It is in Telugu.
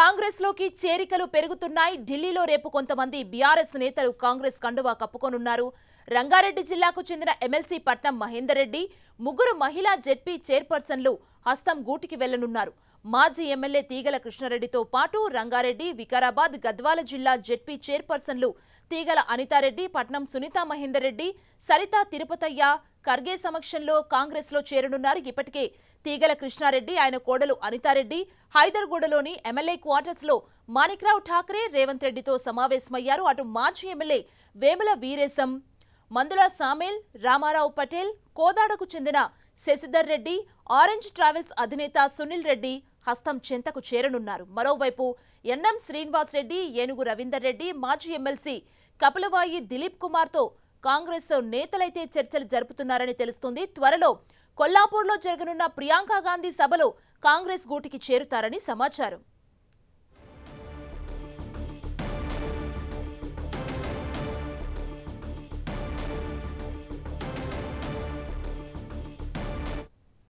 కాంగ్రెస్ లోకి చేరికలు పెరుగుతున్నాయి ఢిల్లీలో రేపు కొంతమంది బీఆర్ఎస్ నేతలు కాంగ్రెస్ కండువా కప్పుకొనున్నారు రంగారెడ్డి జిల్లాకు చెందిన ఎమ్మెల్సీ పట్నం మహేందర్ రెడ్డి ముగ్గురు మహిళా జెడ్పీ చైర్పర్సన్లు హస్తం గూటికి వెళ్లనున్నారు మాజీ ఎమ్మెల్యే తీగల కృష్ణారెడ్డితో పాటు రంగారెడ్డి వికారాబాద్ గద్వాల జిల్లా జెడ్పీ చైర్పర్సన్లు తీగల అనితారెడ్డి పట్నం సునీతా మహేందర్ రెడ్డి తిరుపతయ్య ఖర్గే సమక్షంలో కాంగ్రెస్లో చేరనున్నారు ఇప్పటికే తీగల కృష్ణారెడ్డి ఆయన కోడలు అనితారెడ్డి హైదర్గూడలోని ఎమ్మెల్యే క్వార్టర్స్లో మాణిక్రావు ఠాక్రే రేవంత్ రెడ్డితో సమావేశమయ్యారు అటు మాజీ ఎమ్మెల్యే వేముల వీరేశం మందుల సామేల్ రామారావు పటేల్ కోదాడకు చెందిన శశిధర్ రెడ్డి ఆరెంజ్ ట్రావెల్స్ అధినేత సునీల్ రెడ్డి హస్తం చెంతకు చేరనున్నారు మరోవైపు ఎన్ఎం శ్రీనివాస్ రెడ్డి ఏనుగు రవీందర్ రెడ్డి మాజీ ఎమ్మెల్సీ కపిలవాయి దిలీప్ కుమార్తో కాంగ్రెస్ నేతలైతే చర్చలు జరుపుతున్నారని తెలుస్తుంది త్వరలో కొల్లాపూర్లో జరగనున్న ప్రియాంక గాంధీ సభలో కాంగ్రెస్ గూటికి చేరుతారని సమాచారం